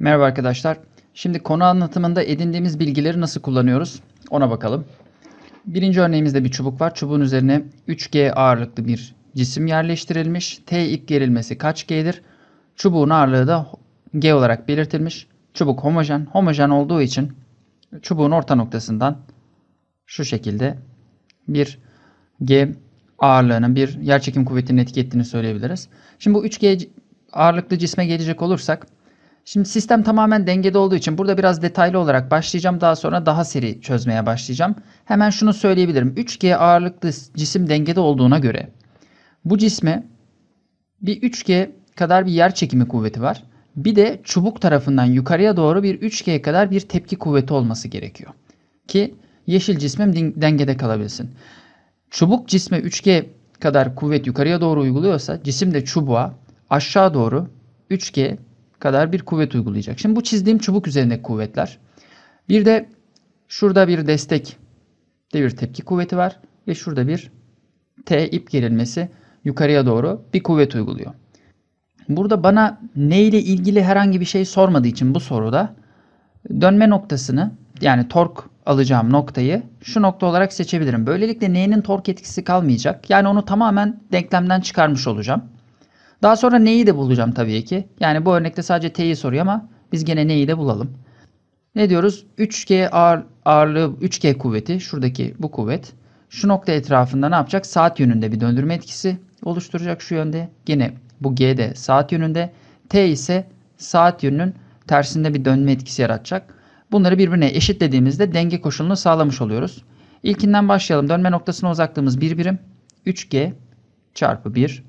Merhaba arkadaşlar. Şimdi konu anlatımında edindiğimiz bilgileri nasıl kullanıyoruz ona bakalım. Birinci örneğimizde bir çubuk var. Çubuğun üzerine 3G ağırlıklı bir cisim yerleştirilmiş. T ip gerilmesi kaç G'dir? Çubuğun ağırlığı da G olarak belirtilmiş. Çubuk homojen. Homojen olduğu için çubuğun orta noktasından şu şekilde bir G ağırlığının bir yerçekim kuvvetinin etki ettiğini söyleyebiliriz. Şimdi bu 3G ağırlıklı cisme gelecek olursak Şimdi sistem tamamen dengede olduğu için burada biraz detaylı olarak başlayacağım. Daha sonra daha seri çözmeye başlayacağım. Hemen şunu söyleyebilirim. 3G ağırlıklı cisim dengede olduğuna göre bu cisme bir 3G kadar bir yer çekimi kuvveti var. Bir de çubuk tarafından yukarıya doğru bir 3G kadar bir tepki kuvveti olması gerekiyor. Ki yeşil cismim dengede kalabilsin. Çubuk cisme 3G kadar kuvvet yukarıya doğru uyguluyorsa cisim de çubuğa aşağı doğru 3G kadar bir kuvvet uygulayacak. Şimdi bu çizdiğim çubuk üzerindeki kuvvetler. Bir de şurada bir destek de bir tepki kuvveti var ve şurada bir T ip gerilmesi yukarıya doğru bir kuvvet uyguluyor. Burada bana ne ile ilgili herhangi bir şey sormadığı için bu soruda dönme noktasını yani tork alacağım noktayı şu nokta olarak seçebilirim. Böylelikle neyinin tork etkisi kalmayacak. Yani onu tamamen denklemden çıkarmış olacağım. Daha sonra neyi de bulacağım tabii ki. Yani bu örnekte sadece t'yi soruyor ama biz gene neyi de bulalım. Ne diyoruz? 3G ağır, ağırlığı 3G kuvveti şuradaki bu kuvvet şu nokta etrafında ne yapacak? Saat yönünde bir döndürme etkisi oluşturacak şu yönde. Gene bu G de saat yönünde. T ise saat yönünün tersinde bir dönme etkisi yaratacak. Bunları birbirine eşitlediğimizde denge koşulunu sağlamış oluyoruz. İlkinden başlayalım. Dönme noktasına uzaklığımız 1 birim. 3G çarpı 1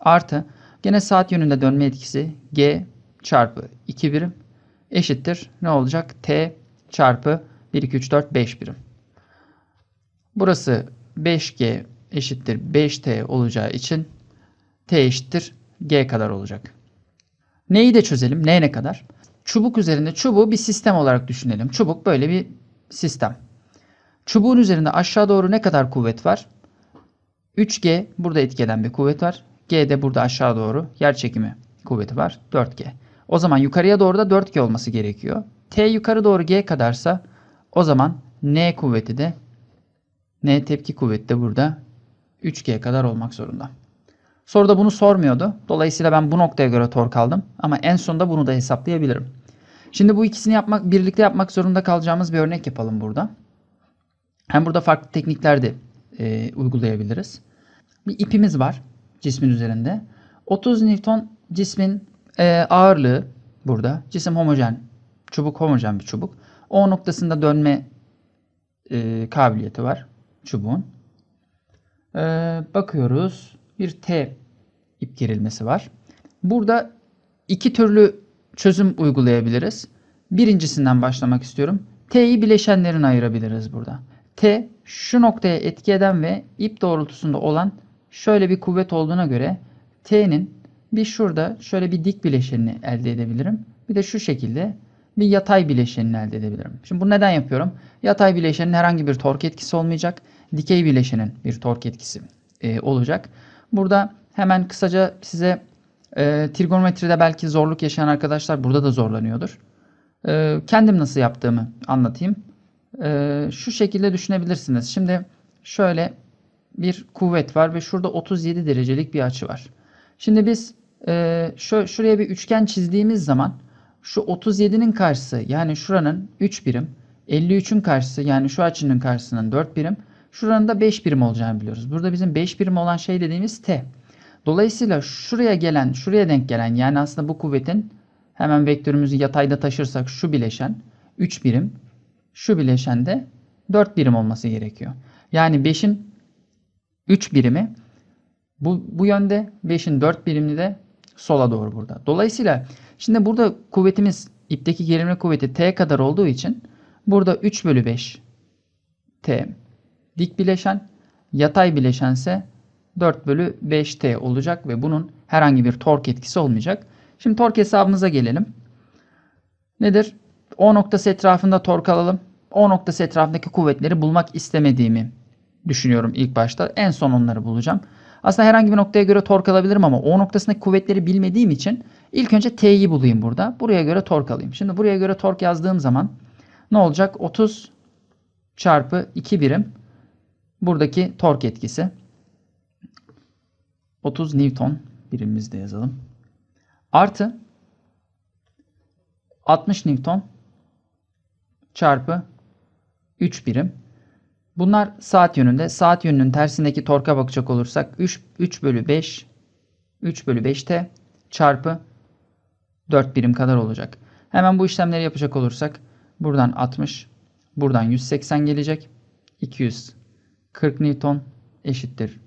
artı Gene saat yönünde dönme etkisi G çarpı 2 birim eşittir. Ne olacak? T çarpı 1, 2, 3, 4, 5 birim. Burası 5G eşittir 5T olacağı için T eşittir G kadar olacak. Neyi de çözelim? neye ne kadar? Çubuk üzerinde çubuğu bir sistem olarak düşünelim. Çubuk böyle bir sistem. Çubuğun üzerinde aşağı doğru ne kadar kuvvet var? 3G burada etki eden bir kuvvet var. G de burada aşağı doğru yer çekimi kuvveti var. 4G. O zaman yukarıya doğru da 4G olması gerekiyor. T yukarı doğru G kadarsa o zaman N kuvveti de N tepki kuvveti de burada 3G kadar olmak zorunda. Soruda bunu sormuyordu. Dolayısıyla ben bu noktaya göre tork aldım. Ama en sonunda bunu da hesaplayabilirim. Şimdi bu ikisini yapmak, birlikte yapmak zorunda kalacağımız bir örnek yapalım burada. Hem burada farklı teknikler de e, uygulayabiliriz. Bir ipimiz var cismin üzerinde. 30 Newton cismin e, ağırlığı burada. Cisim homojen, çubuk homojen bir çubuk. O noktasında dönme e, kabiliyeti var çubuğun. E, bakıyoruz. Bir T ip gerilmesi var. Burada iki türlü çözüm uygulayabiliriz. Birincisinden başlamak istiyorum. T'yi bileşenlerin ayırabiliriz burada. T şu noktaya etki eden ve ip doğrultusunda olan şöyle bir kuvvet olduğuna göre T'nin bir şurada şöyle bir dik bileşenini elde edebilirim. Bir de şu şekilde bir yatay bileşenini elde edebilirim. Şimdi bunu neden yapıyorum? Yatay bileşenin herhangi bir tork etkisi olmayacak. Dikey bileşenin bir tork etkisi e, olacak. Burada hemen kısaca size e, trigonometride belki zorluk yaşayan arkadaşlar burada da zorlanıyordur. E, kendim nasıl yaptığımı anlatayım. E, şu şekilde düşünebilirsiniz. Şimdi şöyle bir kuvvet var ve şurada 37 derecelik bir açı var. Şimdi biz e, şu, şuraya bir üçgen çizdiğimiz zaman şu 37'nin karşısı yani şuranın 3 birim, 53'ün karşısı yani şu açının karşısının 4 birim, şuranın da 5 birim olacağını biliyoruz. Burada bizim 5 birim olan şey dediğimiz T. Dolayısıyla şuraya gelen, şuraya denk gelen yani aslında bu kuvvetin hemen vektörümüzü yatayda taşırsak şu bileşen 3 birim, şu bileşen de 4 birim olması gerekiyor. Yani 5'in 3 birimi bu, bu yönde 5'in 4 birimini de sola doğru burada. Dolayısıyla şimdi burada kuvvetimiz ipteki gerilme kuvveti T kadar olduğu için burada 3 bölü 5 T dik bileşen yatay bileşense 4 bölü 5 T olacak ve bunun herhangi bir tork etkisi olmayacak. Şimdi tork hesabımıza gelelim. Nedir? O noktası etrafında tork alalım. O noktası etrafındaki kuvvetleri bulmak istemediğimi düşünüyorum ilk başta. En son onları bulacağım. Aslında herhangi bir noktaya göre tork alabilirim ama o noktasındaki kuvvetleri bilmediğim için ilk önce T'yi bulayım burada. Buraya göre tork alayım. Şimdi buraya göre tork yazdığım zaman ne olacak? 30 çarpı 2 birim buradaki tork etkisi. 30 Newton birimimizde yazalım. Artı 60 Newton çarpı 3 birim Bunlar saat yönünde. Saat yönünün tersindeki torka bakacak olursak 3, 3 bölü 5 3 bölü 5t çarpı 4 birim kadar olacak. Hemen bu işlemleri yapacak olursak buradan 60 buradan 180 gelecek. 240 Newton eşittir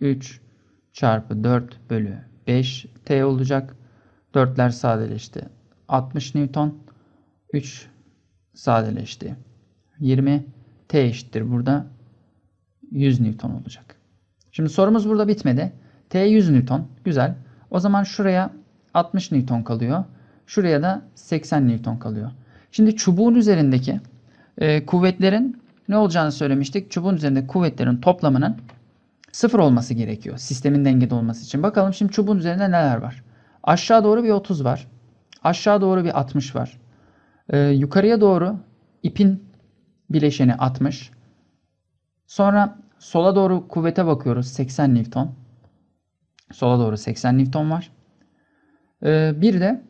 3 çarpı 4 bölü 5 t olacak. 4'ler sadeleşti. 60 Newton 3 sadeleşti. 20 T eşittir burada 100 Newton olacak. Şimdi sorumuz burada bitmedi. T 100 Newton. Güzel. O zaman şuraya 60 Newton kalıyor. Şuraya da 80 Newton kalıyor. Şimdi çubuğun üzerindeki e, kuvvetlerin ne olacağını söylemiştik. Çubuğun üzerinde kuvvetlerin toplamının sıfır olması gerekiyor. Sistemin dengede olması için. Bakalım şimdi çubuğun üzerinde neler var. Aşağı doğru bir 30 var. Aşağı doğru bir 60 var. E, yukarıya doğru ipin bileşeni atmış. Sonra sola doğru kuvvete bakıyoruz 80 Newton. Sola doğru 80 Newton var. Ee, bir de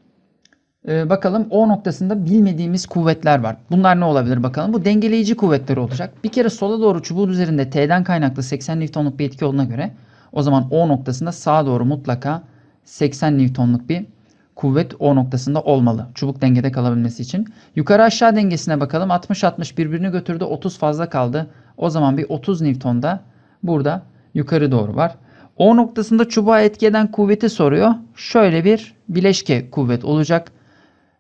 e, bakalım O noktasında bilmediğimiz kuvvetler var. Bunlar ne olabilir bakalım. Bu dengeleyici kuvvetler olacak. Bir kere sola doğru çubuğun üzerinde T'den kaynaklı 80 Newton'luk bir etki olduğuna göre o zaman O noktasında sağa doğru mutlaka 80 Newton'luk bir kuvvet o noktasında olmalı. Çubuk dengede kalabilmesi için. Yukarı aşağı dengesine bakalım. 60-60 birbirini götürdü. 30 fazla kaldı. O zaman bir 30 Newton'da burada yukarı doğru var. O noktasında çubuğa etki eden kuvveti soruyor. Şöyle bir bileşke kuvvet olacak.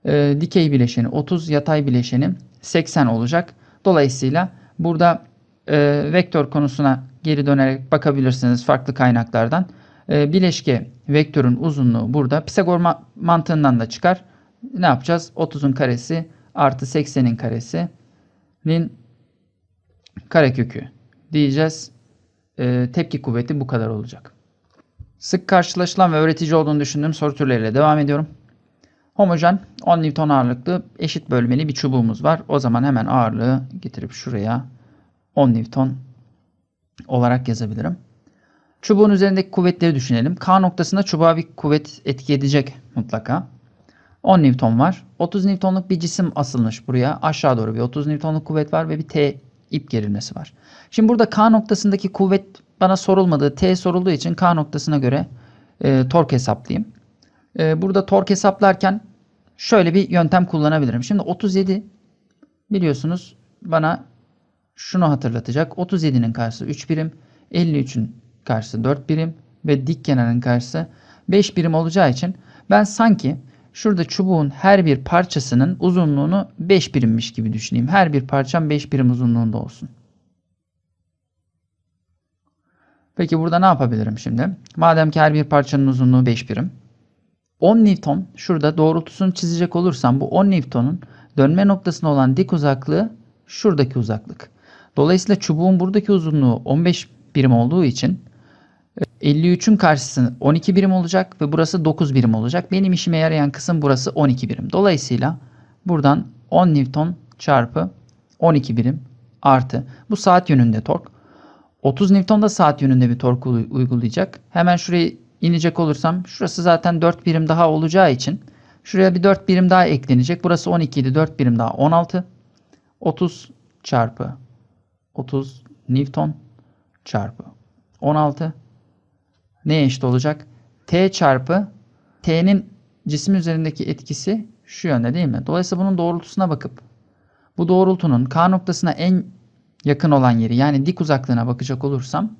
E, dikey bileşeni 30, yatay bileşeni 80 olacak. Dolayısıyla burada e, vektör konusuna geri dönerek bakabilirsiniz farklı kaynaklardan. Ee, bileşke vektörün uzunluğu burada. Pisagor mantığından da çıkar. Ne yapacağız? 30'un karesi artı 80'in karesinin karekökü diyeceğiz. E, tepki kuvveti bu kadar olacak. Sık karşılaşılan ve öğretici olduğunu düşündüğüm soru türleriyle devam ediyorum. Homojen 10 Newton ağırlıklı eşit bölmeli bir çubuğumuz var. O zaman hemen ağırlığı getirip şuraya 10 Newton olarak yazabilirim. Çubuğun üzerindeki kuvvetleri düşünelim. K noktasında çubuğa bir kuvvet etki edecek mutlaka. 10 Newton var. 30 Newton'luk bir cisim asılmış buraya. Aşağı doğru bir 30 Newton'luk kuvvet var ve bir T ip gerilmesi var. Şimdi burada K noktasındaki kuvvet bana sorulmadığı T sorulduğu için K noktasına göre e, tork hesaplayayım. E, burada tork hesaplarken şöyle bir yöntem kullanabilirim. Şimdi 37 biliyorsunuz bana şunu hatırlatacak. 37'nin karşısı 3 birim. 53'ün karşısı 4 birim ve dik kenarın karşısı 5 birim olacağı için ben sanki şurada çubuğun her bir parçasının uzunluğunu 5 birimmiş gibi düşüneyim. Her bir parçam 5 birim uzunluğunda olsun. Peki burada ne yapabilirim şimdi? Madem ki her bir parçanın uzunluğu 5 birim. 10 Newton şurada doğrultusunu çizecek olursam bu 10 Newton'un dönme noktasına olan dik uzaklığı şuradaki uzaklık. Dolayısıyla çubuğun buradaki uzunluğu 15 birim olduğu için 53'ün karşısı 12 birim olacak ve burası 9 birim olacak. Benim işime yarayan kısım burası 12 birim. Dolayısıyla buradan 10 Newton çarpı 12 birim artı bu saat yönünde tork. 30 Newton da saat yönünde bir tork uygulayacak. Hemen şuraya inecek olursam şurası zaten 4 birim daha olacağı için şuraya bir 4 birim daha eklenecek. Burası 12 idi 4 birim daha 16. 30 çarpı 30 Newton çarpı 16 neye eşit olacak? T çarpı T'nin cisim üzerindeki etkisi şu yönde değil mi? Dolayısıyla bunun doğrultusuna bakıp bu doğrultunun K noktasına en yakın olan yeri yani dik uzaklığına bakacak olursam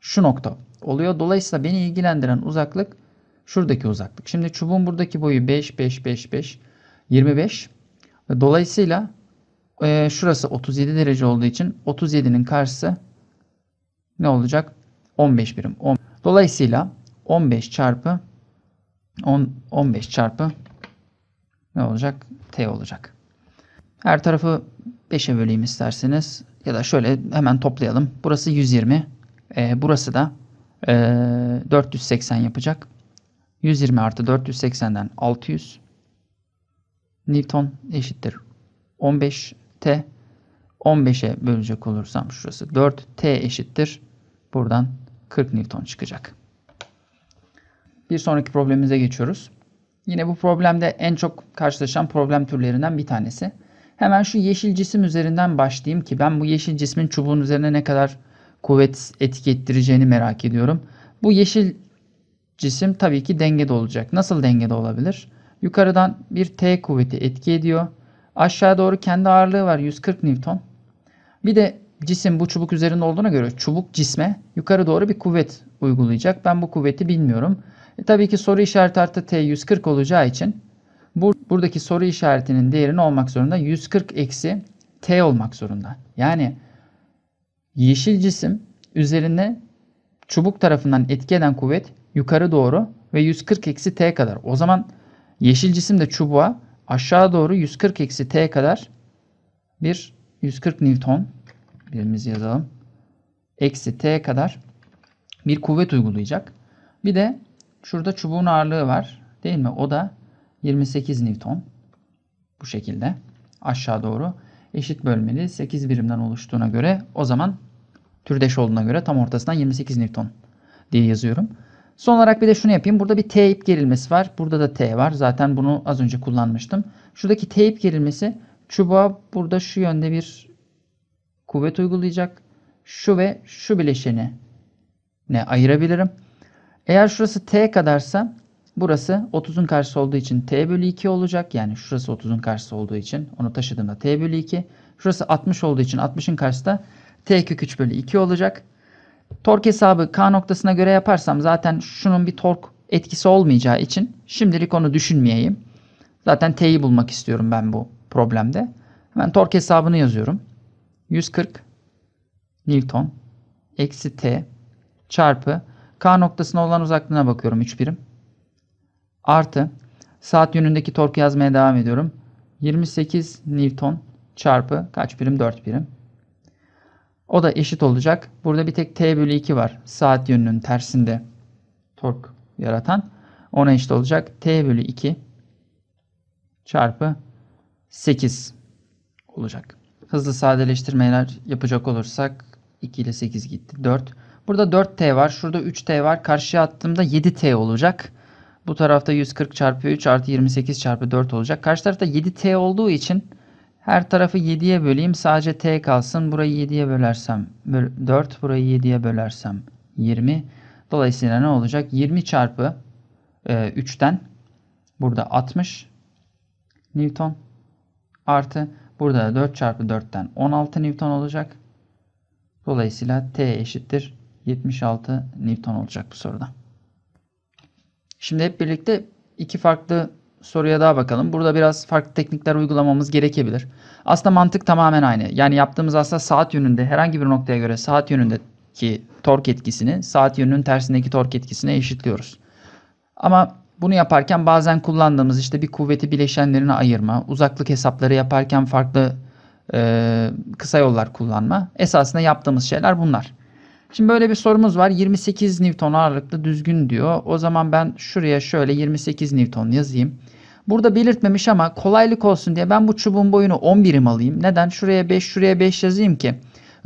şu nokta oluyor. Dolayısıyla beni ilgilendiren uzaklık şuradaki uzaklık. Şimdi çubuğun buradaki boyu 5, 5, 5, 5, 25. Dolayısıyla e, şurası 37 derece olduğu için 37'nin karşısı ne olacak? 15 birim. 10. Dolayısıyla 15 çarpı 10, 15 çarpı ne olacak? T olacak. Her tarafı 5'e böleyim isterseniz. Ya da şöyle hemen toplayalım. Burası 120. E, ee, burası da e, 480 yapacak. 120 artı 480'den 600 Newton eşittir 15 T. 15'e bölecek olursam şurası 4 T eşittir. Buradan 40 Newton çıkacak. Bir sonraki problemimize geçiyoruz. Yine bu problemde en çok karşılaşan problem türlerinden bir tanesi. Hemen şu yeşil cisim üzerinden başlayayım ki ben bu yeşil cismin çubuğun üzerine ne kadar kuvvet etki ettireceğini merak ediyorum. Bu yeşil cisim tabii ki dengede olacak. Nasıl dengede olabilir? Yukarıdan bir T kuvveti etki ediyor. Aşağı doğru kendi ağırlığı var 140 Newton. Bir de cisim bu çubuk üzerinde olduğuna göre çubuk cisme yukarı doğru bir kuvvet uygulayacak. Ben bu kuvveti bilmiyorum. E, tabii ki soru işareti artı t 140 olacağı için bu, buradaki soru işaretinin değeri ne olmak zorunda? 140 eksi t olmak zorunda. Yani yeşil cisim üzerine çubuk tarafından etki eden kuvvet yukarı doğru ve 140 eksi t kadar. O zaman yeşil cisim de çubuğa aşağı doğru 140 eksi t kadar bir 140 Newton Birimiz yazalım. Eksi t kadar bir kuvvet uygulayacak. Bir de şurada çubuğun ağırlığı var. Değil mi? O da 28 Newton. Bu şekilde aşağı doğru eşit bölmeli 8 birimden oluştuğuna göre o zaman türdeş olduğuna göre tam ortasından 28 Newton diye yazıyorum. Son olarak bir de şunu yapayım. Burada bir T ip gerilmesi var. Burada da T var. Zaten bunu az önce kullanmıştım. Şuradaki T ip gerilmesi çubuğa burada şu yönde bir kuvvet uygulayacak şu ve şu bileşeni ne ayırabilirim. Eğer şurası t kadarsa burası 30'un karşısı olduğu için t bölü 2 olacak. Yani şurası 30'un karşısı olduğu için onu taşıdığımda t bölü 2. Şurası 60 olduğu için 60'ın karşısı da t kök 3 bölü 2 olacak. Tork hesabı k noktasına göre yaparsam zaten şunun bir tork etkisi olmayacağı için şimdilik onu düşünmeyeyim. Zaten t'yi bulmak istiyorum ben bu problemde. Hemen tork hesabını yazıyorum. 140 Newton eksi T çarpı K noktasına olan uzaklığına bakıyorum 3 birim. Artı saat yönündeki tork yazmaya devam ediyorum. 28 Newton çarpı kaç birim? 4 birim. O da eşit olacak. Burada bir tek T bölü 2 var. Saat yönünün tersinde tork yaratan. Ona eşit olacak. T bölü 2 çarpı 8 olacak. Hızlı sadeleştirmeler yapacak olursak 2 ile 8 gitti. 4. Burada 4T var. Şurada 3T var. Karşıya attığımda 7T olacak. Bu tarafta 140 çarpı 3 artı 28 çarpı 4 olacak. Karşı tarafta 7T olduğu için her tarafı 7'ye böleyim. Sadece T kalsın. Burayı 7'ye bölersem 4. Burayı 7'ye bölersem 20. Dolayısıyla ne olacak? 20 çarpı 3'ten e, burada 60 Newton artı Burada da 4 çarpı 4'ten 16 Newton olacak. Dolayısıyla T eşittir 76 Newton olacak bu soruda. Şimdi hep birlikte iki farklı soruya daha bakalım. Burada biraz farklı teknikler uygulamamız gerekebilir. Aslında mantık tamamen aynı. Yani yaptığımız aslında saat yönünde herhangi bir noktaya göre saat yönündeki tork etkisini saat yönünün tersindeki tork etkisine eşitliyoruz. Ama bunu yaparken bazen kullandığımız işte bir kuvveti bileşenlerine ayırma, uzaklık hesapları yaparken farklı e, kısa yollar kullanma. Esasında yaptığımız şeyler bunlar. Şimdi böyle bir sorumuz var. 28 Newton ağırlıklı düzgün diyor. O zaman ben şuraya şöyle 28 Newton yazayım. Burada belirtmemiş ama kolaylık olsun diye ben bu çubuğun boyunu 10 alayım. Neden? Şuraya 5, şuraya 5 yazayım ki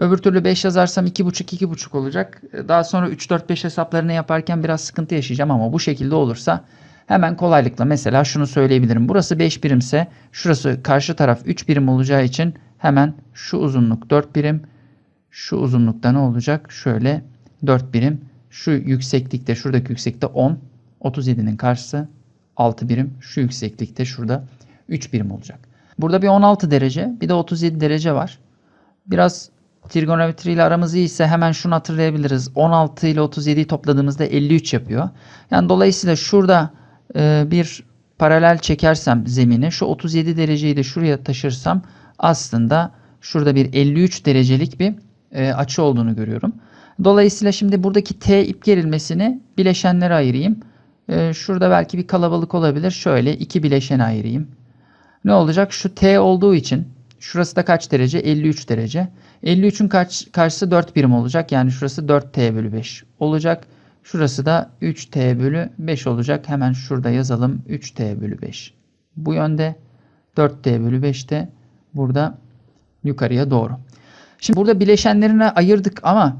Öbür türlü 5 yazarsam 2.5 2.5 olacak. Daha sonra 3 4 5 hesaplarını yaparken biraz sıkıntı yaşayacağım ama bu şekilde olursa hemen kolaylıkla mesela şunu söyleyebilirim. Burası 5 birimse şurası karşı taraf 3 birim olacağı için hemen şu uzunluk 4 birim. Şu uzunlukta ne olacak? Şöyle 4 birim. Şu yükseklikte şuradaki yüksekte 10. 37'nin karşısı 6 birim. Şu yükseklikte şurada 3 birim olacak. Burada bir 16 derece bir de 37 derece var. Biraz Trigonometri ile aramız iyi ise hemen şunu hatırlayabiliriz. 16 ile 37'yi topladığımızda 53 yapıyor. Yani dolayısıyla şurada e, bir paralel çekersem zemini, şu 37 dereceyi de şuraya taşırsam aslında şurada bir 53 derecelik bir e, açı olduğunu görüyorum. Dolayısıyla şimdi buradaki T ip gerilmesini bileşenlere ayırayım. E, şurada belki bir kalabalık olabilir. Şöyle iki bileşen ayırayım. Ne olacak? Şu T olduğu için Şurası da kaç derece? 53 derece. 53'ün kaç, karşısı 4 birim olacak. Yani şurası 4t bölü 5 olacak. Şurası da 3t bölü 5 olacak. Hemen şurada yazalım 3t bölü 5. Bu yönde 4t bölü 5 de burada yukarıya doğru. Şimdi burada bileşenlerine ayırdık ama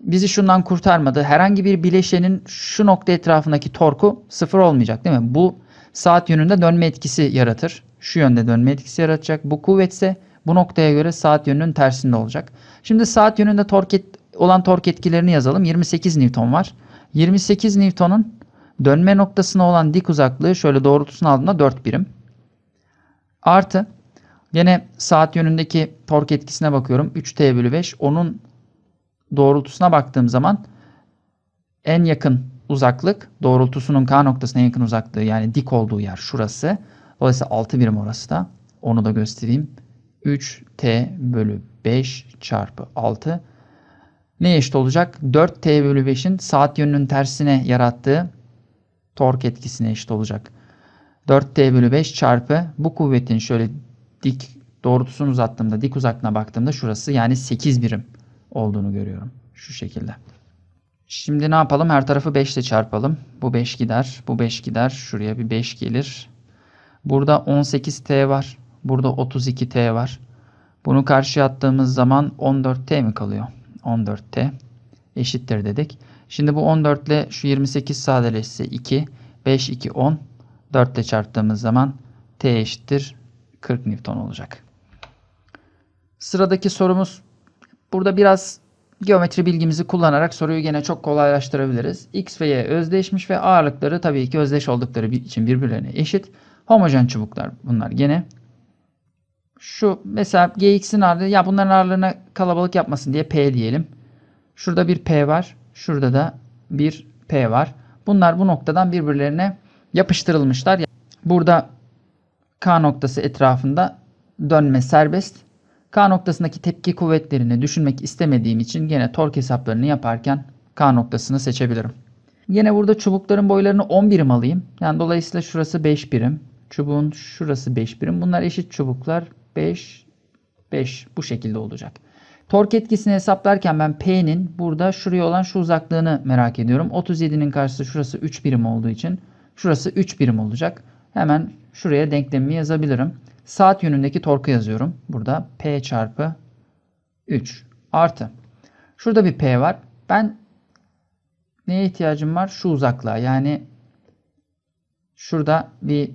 bizi şundan kurtarmadı. Herhangi bir bileşenin şu nokta etrafındaki torku sıfır olmayacak değil mi? Bu saat yönünde dönme etkisi yaratır şu yönde dönme etkisi yaratacak. Bu kuvvet ise bu noktaya göre saat yönünün tersinde olacak. Şimdi saat yönünde tork et, olan tork etkilerini yazalım. 28 Newton var. 28 Newton'un dönme noktasına olan dik uzaklığı şöyle doğrultusunu aldığında 4 birim. Artı gene saat yönündeki tork etkisine bakıyorum. 3t bölü 5 onun doğrultusuna baktığım zaman en yakın uzaklık doğrultusunun k noktasına yakın uzaklığı yani dik olduğu yer şurası. Dolayısıyla 6 birim orası da. Onu da göstereyim. 3t bölü 5 çarpı 6 ne eşit olacak? 4t bölü 5'in saat yönünün tersine yarattığı tork etkisine eşit olacak. 4t bölü 5 çarpı bu kuvvetin şöyle dik doğrultusunu uzattığımda dik uzaklığına baktığımda şurası yani 8 birim olduğunu görüyorum. Şu şekilde. Şimdi ne yapalım? Her tarafı 5 ile çarpalım. Bu 5 gider. Bu 5 gider. Şuraya bir 5 gelir. Burada 18T var. Burada 32T var. Bunu karşıya attığımız zaman 14T mi kalıyor? 14T eşittir dedik. Şimdi bu 14 ile şu 28 sadeleşse 2, 5, 2, 10. 4 ile çarptığımız zaman T eşittir 40 Newton olacak. Sıradaki sorumuz burada biraz geometri bilgimizi kullanarak soruyu gene çok kolaylaştırabiliriz. X ve Y özdeşmiş ve ağırlıkları tabii ki özdeş oldukları için birbirlerine eşit. Homojen çubuklar bunlar gene. Şu mesela Gx'in ağırlığı ya bunların ağırlığına kalabalık yapmasın diye P diyelim. Şurada bir P var. Şurada da bir P var. Bunlar bu noktadan birbirlerine yapıştırılmışlar. Burada K noktası etrafında dönme serbest. K noktasındaki tepki kuvvetlerini düşünmek istemediğim için gene tork hesaplarını yaparken K noktasını seçebilirim. Yine burada çubukların boylarını 10 birim alayım. Yani dolayısıyla şurası 5 birim çubuğun şurası 5 birim. Bunlar eşit çubuklar 5, 5 bu şekilde olacak. Tork etkisini hesaplarken ben P'nin burada şuraya olan şu uzaklığını merak ediyorum. 37'nin karşısı şurası 3 birim olduğu için şurası 3 birim olacak. Hemen şuraya denklemimi yazabilirim. Saat yönündeki torku yazıyorum. Burada P çarpı 3 artı. Şurada bir P var. Ben neye ihtiyacım var? Şu uzaklığa yani şurada bir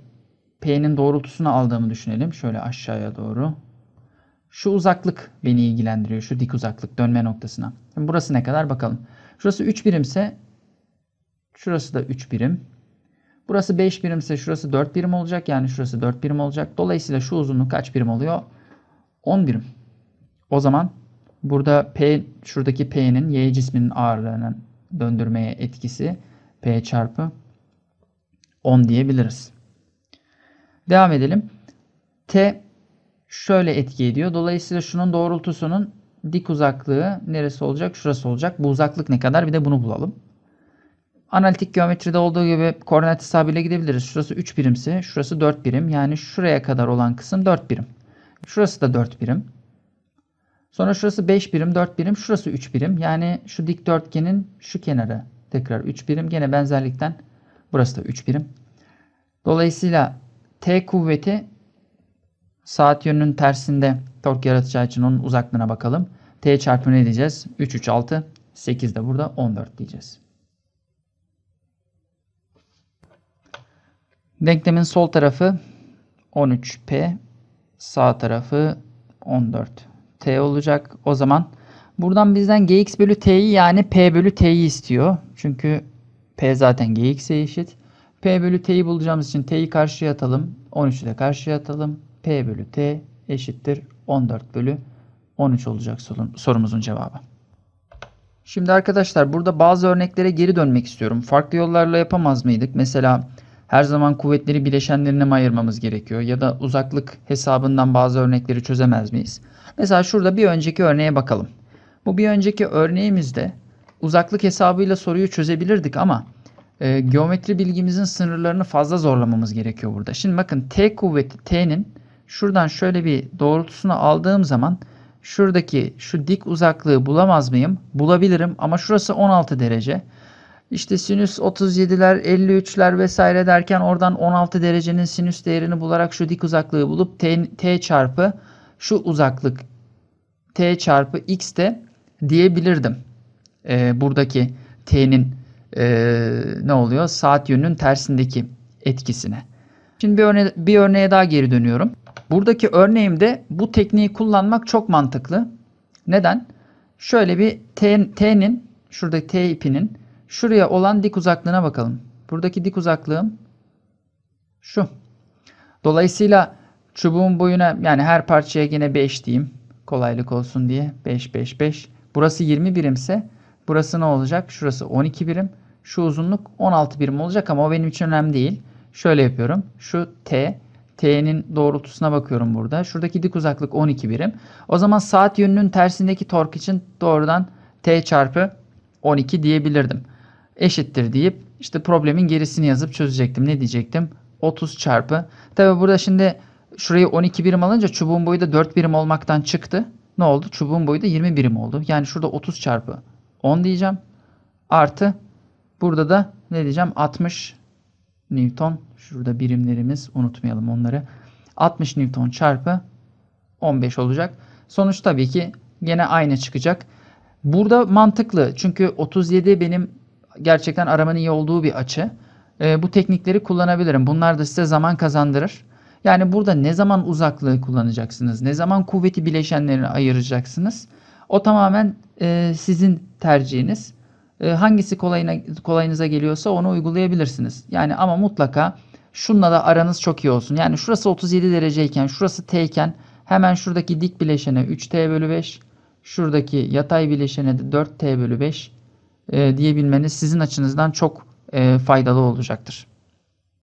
P'nin doğrultusunu aldığımı düşünelim. Şöyle aşağıya doğru. Şu uzaklık beni ilgilendiriyor. Şu dik uzaklık dönme noktasına. Şimdi burası ne kadar bakalım. Şurası 3 birimse şurası da 3 birim. Burası 5 birimse şurası 4 birim olacak. Yani şurası 4 birim olacak. Dolayısıyla şu uzunluk kaç birim oluyor? 10 birim. O zaman burada P şuradaki P'nin Y cisminin ağırlığının döndürmeye etkisi P çarpı 10 diyebiliriz. Devam edelim. T şöyle etki ediyor. Dolayısıyla şunun doğrultusunun dik uzaklığı neresi olacak? Şurası olacak. Bu uzaklık ne kadar? Bir de bunu bulalım. Analitik geometride olduğu gibi koordinat hesabıyla gidebiliriz. Şurası 3 birimse, şurası 4 birim. Yani şuraya kadar olan kısım 4 birim. Şurası da 4 birim. Sonra şurası 5 birim, 4 birim, şurası 3 birim. Yani şu dikdörtgenin şu kenarı tekrar 3 birim. Gene benzerlikten burası da 3 birim. Dolayısıyla T kuvveti saat yönünün tersinde tork yaratacağı için onun uzaklığına bakalım. T çarpı ne diyeceğiz? 3, 3, 6, 8 de burada 14 diyeceğiz. Denklemin sol tarafı 13P, sağ tarafı 14T olacak. O zaman buradan bizden Gx bölü T'yi yani P bölü T'yi istiyor. Çünkü P zaten Gx'e eşit. P bölü T'yi bulacağımız için T'yi karşıya atalım. 13'ü de karşıya atalım. P bölü T eşittir 14 bölü 13 olacak sorumuzun cevabı. Şimdi arkadaşlar burada bazı örneklere geri dönmek istiyorum. Farklı yollarla yapamaz mıydık? Mesela her zaman kuvvetleri bileşenlerine mi ayırmamız gerekiyor? Ya da uzaklık hesabından bazı örnekleri çözemez miyiz? Mesela şurada bir önceki örneğe bakalım. Bu bir önceki örneğimizde uzaklık hesabıyla soruyu çözebilirdik ama e, geometri bilgimizin sınırlarını fazla zorlamamız gerekiyor burada. Şimdi bakın T kuvveti T'nin şuradan şöyle bir doğrultusunu aldığım zaman şuradaki şu dik uzaklığı bulamaz mıyım? Bulabilirim ama şurası 16 derece. İşte sinüs 37'ler, 53'ler vesaire derken oradan 16 derecenin sinüs değerini bularak şu dik uzaklığı bulup t, t çarpı şu uzaklık t çarpı x de diyebilirdim. Ee, buradaki t'nin e, ne oluyor? Saat yönünün tersindeki etkisine. Şimdi bir, örne bir örneğe daha geri dönüyorum. Buradaki örneğimde bu tekniği kullanmak çok mantıklı. Neden? Şöyle bir T'nin, şuradaki T ipinin şuraya olan dik uzaklığına bakalım. Buradaki dik uzaklığım şu. Dolayısıyla çubuğun boyuna yani her parçaya yine 5 diyeyim. Kolaylık olsun diye 5 5 5. Burası 20 birimse Burası ne olacak? Şurası 12 birim. Şu uzunluk 16 birim olacak ama o benim için önemli değil. Şöyle yapıyorum. Şu T. T'nin doğrultusuna bakıyorum burada. Şuradaki dik uzaklık 12 birim. O zaman saat yönünün tersindeki tork için doğrudan T çarpı 12 diyebilirdim. Eşittir deyip işte problemin gerisini yazıp çözecektim. Ne diyecektim? 30 çarpı. Tabi burada şimdi şurayı 12 birim alınca çubuğun boyu da 4 birim olmaktan çıktı. Ne oldu? Çubuğun boyu da 20 birim oldu. Yani şurada 30 çarpı 10 diyeceğim. Artı burada da ne diyeceğim 60 Newton. Şurada birimlerimiz unutmayalım onları. 60 Newton çarpı 15 olacak. Sonuç tabii ki gene aynı çıkacak. Burada mantıklı çünkü 37 benim gerçekten aramanın iyi olduğu bir açı. E, bu teknikleri kullanabilirim. Bunlar da size zaman kazandırır. Yani burada ne zaman uzaklığı kullanacaksınız? Ne zaman kuvveti bileşenlerini ayıracaksınız? O tamamen e, sizin tercihiniz. E, hangisi kolayına, kolayınıza geliyorsa onu uygulayabilirsiniz. Yani ama mutlaka şunla da aranız çok iyi olsun. Yani şurası 37 dereceyken, şurası T iken hemen şuradaki dik bileşene 3T bölü 5, şuradaki yatay bileşene de 4T bölü 5 e, diyebilmeniz sizin açınızdan çok e, faydalı olacaktır.